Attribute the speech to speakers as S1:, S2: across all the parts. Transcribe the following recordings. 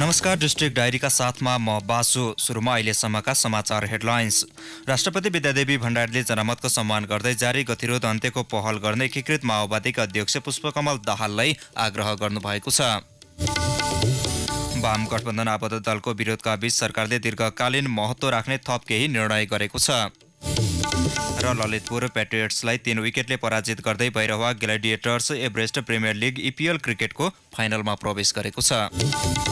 S1: नमस्कार डिस्ट्रिक्ट डायरीका साथमा म बासु सुरुमा अहिलेसम्मका समाचार हेडलाइन्स राष्ट्रपति विद्यादेवी भण्डारीले जनमतको सम्मान गर्दै जारी गतिरोध अन्त्यको पहल गर्ने एकीकृत माओवादीका अध्यक्ष पुष्पकमल दाहाललाई आग्रह गर्नुभएको छ वाम गठबन्धन आबद्ध दलको विरोधका बीच सरकारले दीर्घकालीन महत्त्व राख्ने थप केही निर्णय गरेको छ र ललितपुर पेट्रियट्सलाई तीन विकेटले पराजित गर्दै Bhairahawa gladiators Everest premier league EPL क्रिकेटको फाइनलमा प्रवेश गरेको छ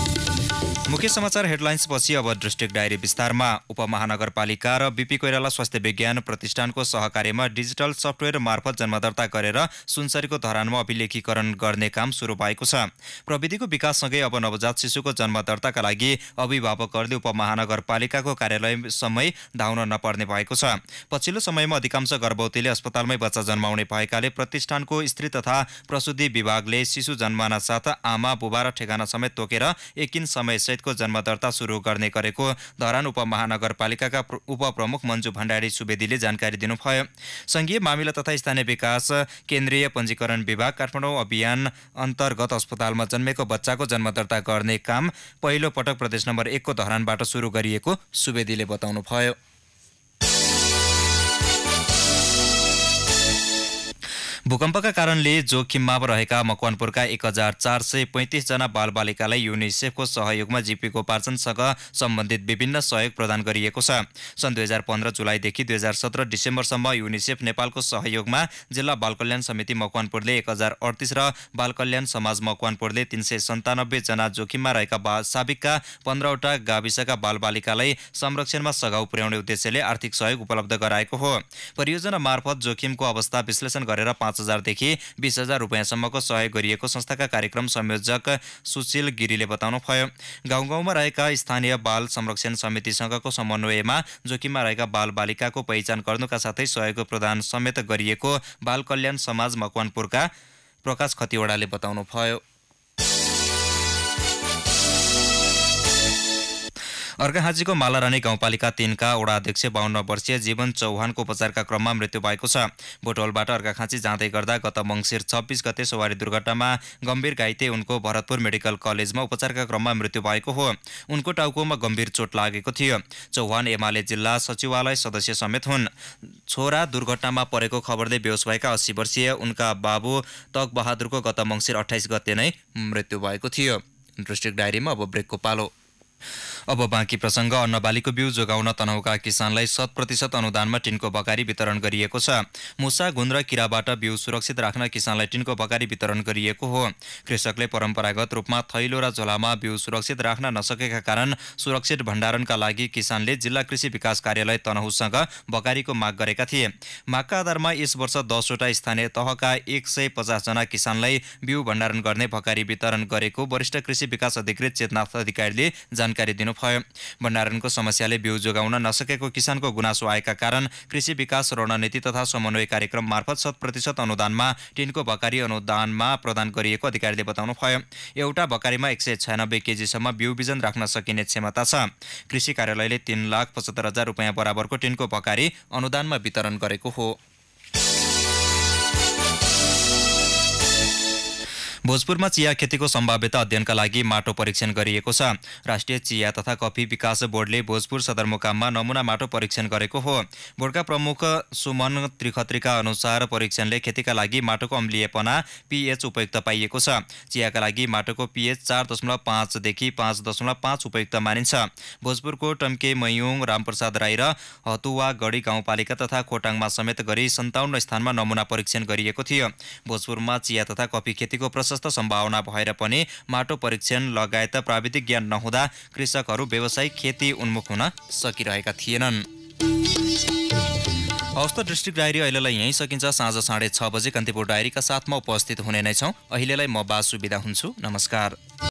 S1: मुख्य समाचार हेडलाइन्स पछि अब डिस्ट्रिक्ट डायरी विस्तारमा उपमहानगरपालिका र बिपी कोइराला स्वास्थ्य विज्ञान प्रतिष्ठानको सहकार्यमा डिजिटल सफ्टवेयर मार्फत जन्मदर्ता गरेर सुनसरीको धरानमा अभिलेखीकरण गर्ने काम सुरु भएको छ प्रविधिको विकाससँगै अब नवजात शिशुको जन्मदर्ताका लागि अभिभावकहरूले उपमहानगरपालिकाको कार्यालय समय धाउन नपर्ने भएको छ पछिल्लो समयमा अधिकांश गर्भवतीले अस्पतालमै बच्चा जन्माउने भएकाले प्रतिष्ठानको स्त्री तथा प्रसुति विभागले शिशु जन्माना साथ आमा बुबा र ठेगाना समेत तोकेर एकिन समयसहित को जन्मदर्ता सुरु गर्ने गरेको धरान उपमहानगरपालिकाका उपप्रमुख मन्जु भण्डारी सुवेदीले जानकारी दिनुभयो सङ्घीय मामिला तथा स्थानीय विकास केन्द्रीय पञ्जीकरण विभाग काठमाडौँ अभियान अन्तर्गत अस्पतालमा जन्मेको बच्चाको जन्मदर्ता गर्ने काम पहिलो पटक प्रदेश नम्बर एकको धरानबाट सुरु गरिएको सुवेदीले बताउनुभयो भूकम्पका कारणले जोखिममा रहेका मकवानपुरका एक हजार चार सय पैँतिसजना बालबालिकालाई युनिसेफको सहयोगमा पार्चनसँग सम्बन्धित विभिन्न सहयोग प्रदान गरिएको छ सन् दुई हजार पन्ध्र जुलाईदेखि दुई हजार सत्र डिसेम्बरसम्म युनिसेफ नेपालको सहयोगमा जिल्ला बाल कल्याण समिति मकवानपुरले एक हजार अडतिस र बाल कल्याण समाज मकवानपुरले तिन सय सन्तानब्बेजना जोखिममा रहेका बा साबिकका पन्ध्रवटा गाविसका बालबालिकालाई संरक्षणमा सघाउ पुर्याउने उद्देश्यले आर्थिक सहयोग उपलब्ध गराएको हो परियोजना मार्फत जोखिमको अवस्था विश्लेषण गरेर पाँच हजारदेखि बिस हजार रुपियाँसम्मको सहयोग गरिएको संस्थाका कार्यक्रम संयोजक सुशील गिरीले बताउनु भयो गाउँ गाउँमा रहेका स्थानीय बाल संरक्षण समितिसँगको समन्वयमा जोखिममा रहेका बाल बालिकाको पहिचान गर्नुका साथै सहयोग प्रदान समेत गरिएको बाल कल्याण समाज मकवानपुरका प्रकाश खतिवडाले बताउनुभयो माला मालारानी गाउँपालिका तिनका वडा अध्यक्ष बाहन्न वर्षीय जीवन चौहानको उपचारका क्रममा मृत्यु भएको छ बोटवलबाट अर्घाखाँची जाँदै गर्दा गत मङ्सिर छब्बिस गते सवारी दुर्घटनामा गम्भीर घाइते उनको भरतपुर मेडिकल कलेजमा उपचारका क्रममा मृत्यु भएको हो उनको टाउकोमा गम्भीर चोट लागेको थियो चौहान एमाले जिल्ला सचिवालय सदस्य समेत हुन् छोरा दुर्घटनामा परेको खबरले बेहोस भएका अस्सी वर्षीय उनका बाबु तकबहादुरको गत मङ्सिर अठाइस गते नै मृत्यु भएको थियो डिस्ट्रिक्ट डायरीमा अब ब्रेकको पालो अब बाँकी प्रसङ्ग अन्नबालीको बिउ जोगाउन तनहुका किसानलाई शत प्रतिशत अनुदानमा टिनको बकारी वितरण गरिएको छ मुसा घुन र किराबाट बिउ सुरक्षित राख्न किसानलाई टिनको बकारी वितरण गरिएको हो कृषकले परम्परागत रूपमा थैलो र झोलामा बिउ सुरक्षित राख्न नसकेका कारण सुरक्षित भण्डारणका लागि किसानले जिल्ला कृषि विकास कार्यालय तनहुसँग बकारीको माग गरेका थिए मागका आधारमा यस वर्ष दसवटा स्थानीय तहका एक सय पचासजना किसानलाई बिउ भण्डारण गर्ने भकारी वितरण गरेको वरिष्ठ कृषि विकास अधिकृत चेतनाथ अधिकारीले जानकारी दिनु भयो भण्डारणको समस्याले बिउ जोगाउन नसकेको किसानको गुनासो आएका कारण कृषि विकास रणनीति तथा समन्वय कार्यक्रम मार्फत शत प्रतिशत अनुदानमा टिनको भकारी अनुदानमा प्रदान गरिएको अधिकारीले बताउनु भयो एउटा भकारीमा एक सय छयानब्बे केजीसम्म बिउ बिजन राख्न सकिने क्षमता छ कृषि कार्यालयले तिन लाख पचहत्तर हजार रुपियाँ बराबरको टिनको भकारी अनुदानमा वितरण गरेको हो भोजपुरमा चिया खेतीको सम्भाव्यता अध्ययनका लागि माटो परीक्षण गरिएको छ राष्ट्रिय चिया तथा कफी विकास बोर्डले भोजपुर सदरमुकाममा नमुना माटो परीक्षण गरेको हो बोर्डका प्रमुख सुमन त्रिखत्रीका अनुसार परीक्षणले खेतीका लागि माटोको अम्लिएपना पिएच उपयुक्त पाइएको छ चियाका लागि माटोको पिएच चार दशमलव पाँचदेखि पाँच दशमलव पाँच उपयुक्त मानिन्छ भोजपुरको टम्के मयुङ रामप्रसाद राई र हतुवा गढी गाउँपालिका तथा खोटाङमा समेत गरी सन्ताउन्न स्थानमा नमुना परीक्षण गरिएको थियो भोजपुरमा चिया तथा कफी खेतीको प्रशस्त प्रशस्त सम्भावना भएर पनि माटो परीक्षण लगायत प्राविधिक ज्ञान नहुँदा कृषकहरू व्यवसायिक खेती उन्मुख हुन सकिरहेका थिएनन् हवस् डिस्ट्रिक्ट डायरी अहिलेलाई यहीँ सकिन्छ साँझ साढे छ बजे कान्तिपुर डायरीका साथमा उपस्थित हुने नै छौँ अहिलेलाई म बासु बिदा हुन्छु नमस्कार